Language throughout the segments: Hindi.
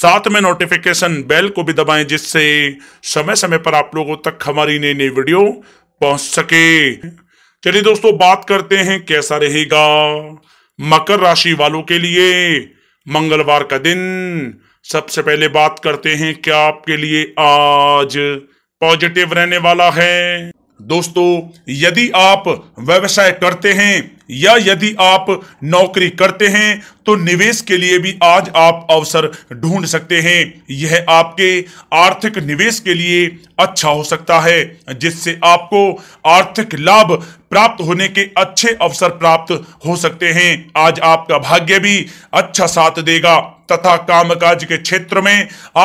साथ में नोटिफिकेशन बेल को भी दबाएं जिससे समय समय पर आप लोगों तक हमारी नई नई वीडियो पहुंच सके चलिए दोस्तों बात करते हैं कैसा रहेगा मकर राशि वालों के लिए मंगलवार का दिन सबसे पहले बात करते हैं क्या आपके लिए आज पॉजिटिव रहने वाला है दोस्तों यदि आप व्यवसाय करते हैं या यदि आप नौकरी करते हैं तो निवेश के लिए भी आज आप अवसर ढूंढ सकते हैं यह आपके आर्थिक निवेश के लिए अच्छा हो सकता है जिससे आपको आर्थिक लाभ प्राप्त होने के अच्छे अवसर प्राप्त हो सकते हैं आज आपका भाग्य भी अच्छा साथ देगा तथा कामकाज के क्षेत्र में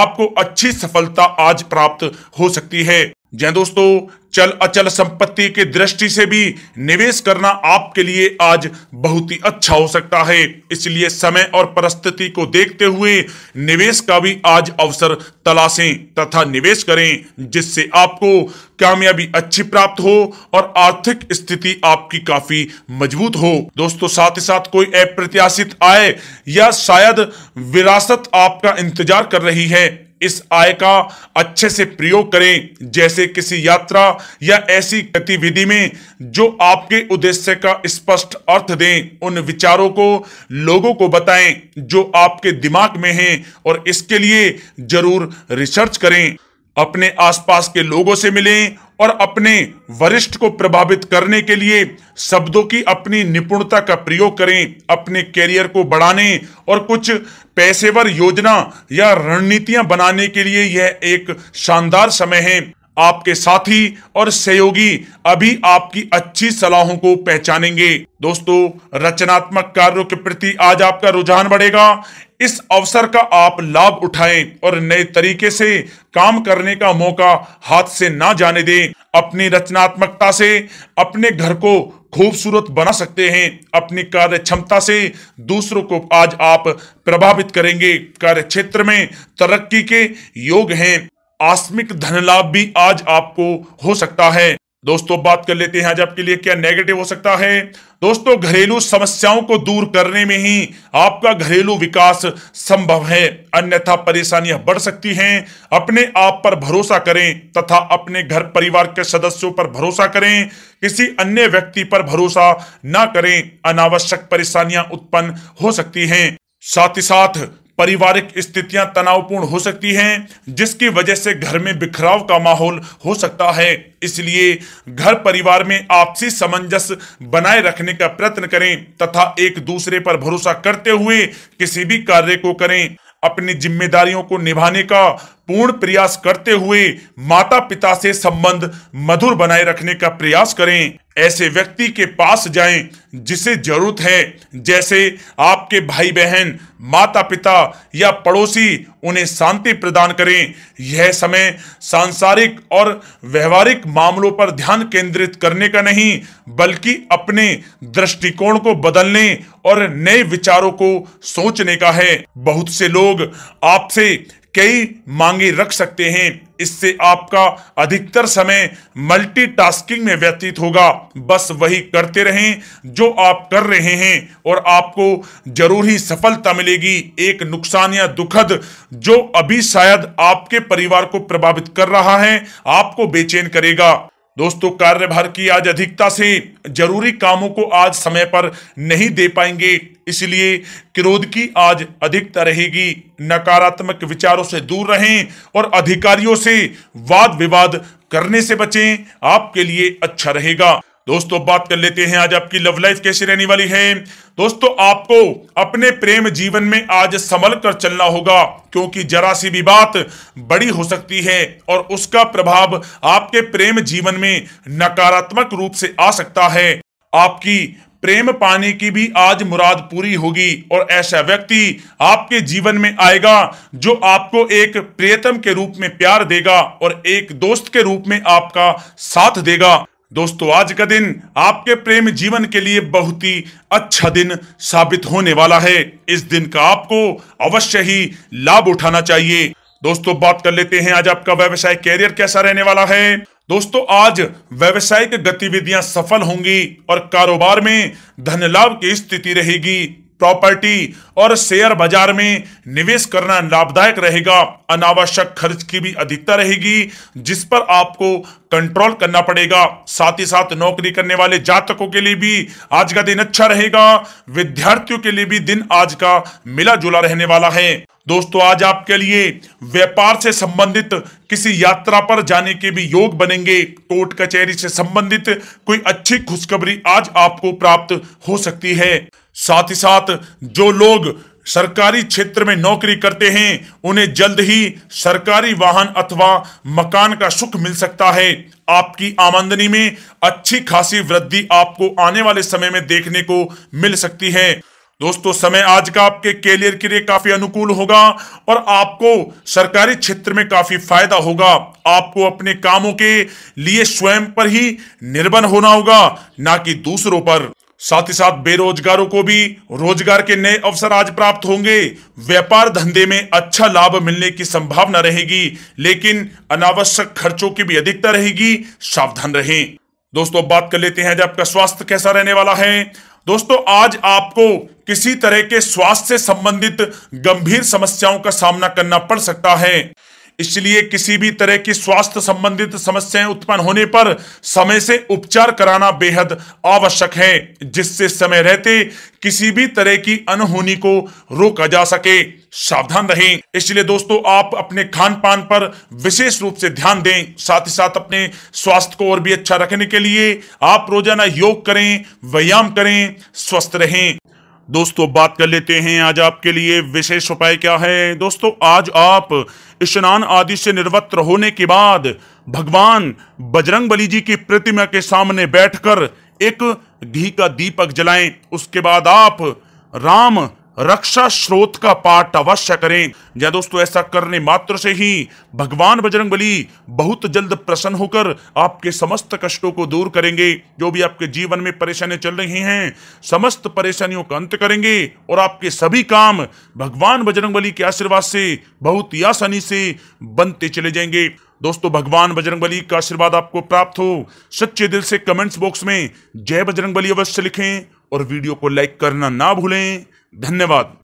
आपको अच्छी सफलता आज प्राप्त हो सकती है जय दोस्तों चल अचल संपत्ति के दृष्टि से भी निवेश करना आपके लिए आज बहुत ही अच्छा हो सकता है इसलिए समय और परिस्थिति को देखते हुए निवेश का भी आज अवसर तलाशें तथा निवेश करें जिससे आपको कामयाबी अच्छी प्राप्त हो और आर्थिक स्थिति आपकी काफी मजबूत हो दोस्तों साथ ही साथ कोई अप्रत्याशित आय या शायद विरासत आपका इंतजार कर रही है इस आय का अच्छे से प्रयोग करें जैसे किसी यात्रा या ऐसी गतिविधि में जो आपके उद्देश्य का स्पष्ट अर्थ दें उन विचारों को लोगों को बताएं जो आपके दिमाग में हैं और इसके लिए जरूर रिसर्च करें अपने आसपास के लोगों से मिलें और अपने वरिष्ठ को प्रभावित करने के लिए शब्दों की अपनी निपुणता का प्रयोग करें अपने कैरियर को बढ़ाने और कुछ पैसेवर योजना या रणनीतियां बनाने के लिए यह एक शानदार समय है आपके साथी और सहयोगी अभी आपकी अच्छी सलाहों को पहचानेंगे दोस्तों रचनात्मक कार्यों के प्रति आज आपका रुझान बढ़ेगा इस अवसर का आप लाभ उठाएं और नए तरीके से काम करने का मौका हाथ से ना जाने दें अपनी रचनात्मकता से अपने घर को खूबसूरत बना सकते हैं अपनी कार्य क्षमता से दूसरों को आज आप प्रभावित करेंगे कार्य क्षेत्र में तरक्की के योग हैं आस्मिक धन लाभ भी आज आपको हो सकता है दोस्तों बात कर लेते हैं आज आपके लिए क्या नेगेटिव हो सकता है दोस्तों घरेलू समस्याओं को दूर करने में ही आपका घरेलू विकास संभव है अन्यथा परेशानियां बढ़ सकती हैं अपने आप पर भरोसा करें तथा अपने घर परिवार के सदस्यों पर भरोसा करें किसी अन्य व्यक्ति पर भरोसा ना करें अनावश्यक परेशानियां उत्पन्न हो सकती हैं साथ ही साथ पारिवारिक स्थितियां तनावपूर्ण हो सकती हैं जिसकी वजह से घर में बिखराव का माहौल हो सकता है इसलिए घर परिवार में आपसी सामंजस्य बनाए रखने का प्रयत्न करें तथा एक दूसरे पर भरोसा करते हुए किसी भी कार्य को करें अपनी जिम्मेदारियों को निभाने का पूर्ण प्रयास करते हुए माता पिता से संबंध मधुर बनाए रखने का प्रयास करें ऐसे व्यक्ति के पास जाएं जिसे जरूरत है जैसे आपके भाई बहन माता पिता या पड़ोसी उन्हें शांति प्रदान करें यह समय सांसारिक और व्यवहारिक मामलों पर ध्यान केंद्रित करने का नहीं बल्कि अपने दृष्टिकोण को बदलने और नए विचारों को सोचने का है बहुत से लोग आपसे कई मांगे रख सकते हैं इससे आपका अधिकतर समय मल्टीटास्किंग में व्यतीत होगा बस वही करते रहें जो आप कर रहे हैं और आपको जरूर ही सफलता मिलेगी एक नुकसान या दुखद जो अभी शायद आपके परिवार को प्रभावित कर रहा है आपको बेचैन करेगा दोस्तों कार्यभार की आज अधिकता से जरूरी कामों को आज समय पर नहीं दे पाएंगे इसलिए क्रोध की आज अधिकता रहेगी नकारात्मक विचारों से दूर रहें और अधिकारियों से वाद विवाद करने से बचें आपके लिए अच्छा रहेगा दोस्तों बात कर लेते हैं आज आपकी लव लाइफ कैसी रहने वाली है दोस्तों आपको अपने प्रेम जीवन में आज संभल कर चलना होगा क्योंकि जरा सी भी बात बड़ी हो सकती है और उसका प्रभाव आपके प्रेम जीवन में नकारात्मक रूप से आ सकता है आपकी प्रेम पाने की भी आज मुराद पूरी होगी और ऐसा व्यक्ति आपके जीवन में आएगा जो आपको एक प्रियतम के रूप में प्यार देगा और एक दोस्त के रूप में आपका साथ देगा दोस्तों आज का दिन आपके प्रेम जीवन के लिए बहुत ही अच्छा दिन साबित होने वाला है इस दिन का आपको अवश्य ही लाभ उठाना चाहिए दोस्तों बात कर लेते हैं आज आपका व्यवसाय कैरियर कैसा रहने वाला है दोस्तों आज व्यवसायिक गतिविधियां सफल होंगी और कारोबार में धन लाभ की स्थिति रहेगी प्रॉपर्टी और शेयर बाजार में निवेश करना लाभदायक रहेगा अनावश्यक खर्च की भी अधिकता रहेगी जिस पर आपको कंट्रोल करना पड़ेगा साथ ही साथ नौकरी करने वाले जातकों के लिए भी आज का दिन अच्छा रहेगा विद्यार्थियों के लिए भी दिन आज का मिला जुला रहने वाला है दोस्तों आज आपके लिए व्यापार से संबंधित किसी यात्रा पर जाने के भी योग बनेंगे कोर्ट कचहरी से संबंधित कोई अच्छी खुशखबरी आज आपको प्राप्त हो सकती है साथ ही साथ जो लोग सरकारी क्षेत्र में नौकरी करते हैं उन्हें जल्द ही सरकारी वाहन अथवा मकान का सुख मिल सकता है आपकी आमदनी में अच्छी खासी वृद्धि आपको आने वाले समय में देखने को मिल सकती है दोस्तों समय आज का आपके कैरियर के लिए काफी अनुकूल होगा और आपको सरकारी क्षेत्र में काफी फायदा होगा आपको अपने कामों के लिए स्वयं पर ही निर्भर होना होगा ना कि दूसरों पर साथ ही साथ बेरोजगारों को भी रोजगार के नए अवसर आज प्राप्त होंगे व्यापार धंधे में अच्छा लाभ मिलने की संभावना रहेगी लेकिन अनावश्यक खर्चों की भी अधिकता रहेगी सावधान रहें दोस्तों बात कर लेते हैं आज आपका स्वास्थ्य कैसा रहने वाला है दोस्तों आज आपको किसी तरह के स्वास्थ्य से संबंधित गंभीर समस्याओं का सामना करना पड़ सकता है इसलिए किसी भी तरह की स्वास्थ्य संबंधित समस्याएं उत्पन्न होने पर समय से उपचार कराना बेहद आवश्यक है जिससे समय रहते किसी भी तरह की अनहोनी को रोका जा सके सावधान रहें इसलिए दोस्तों आप अपने खान पान पर विशेष रूप से ध्यान दें साथ ही साथ अपने स्वास्थ्य को और भी अच्छा रखने के लिए आप रोजाना योग करें व्यायाम करें स्वस्थ रहें दोस्तों बात कर लेते हैं आज आपके लिए विशेष उपाय क्या है दोस्तों आज आप स्नान आदि से निर्वत्र होने के बाद भगवान बजरंग बली जी की प्रतिमा के सामने बैठकर एक घी का दीपक जलाएं उसके बाद आप राम रक्षा स्रोत का पाठ अवश्य करें या हाँ दोस्तों ऐसा करने मात्र से ही भगवान बजरंग बली बहुत जल्द प्रसन्न होकर आपके समस्त कष्टों को दूर करेंगे जो भी आपके जीवन में परेशानियां चल रही हैं समस्त परेशानियों का अंत करेंगे और आपके सभी काम भगवान बजरंग बली के आशीर्वाद से बहुत ही आसानी से बनते चले जाएंगे दोस्तों भगवान बजरंगबली का आशीर्वाद आपको प्राप्त हो सच्चे दिल से कमेंट्स बॉक्स में जय बजरंगबली अवश्य लिखें और वीडियो को लाइक करना ना भूलें धन्यवाद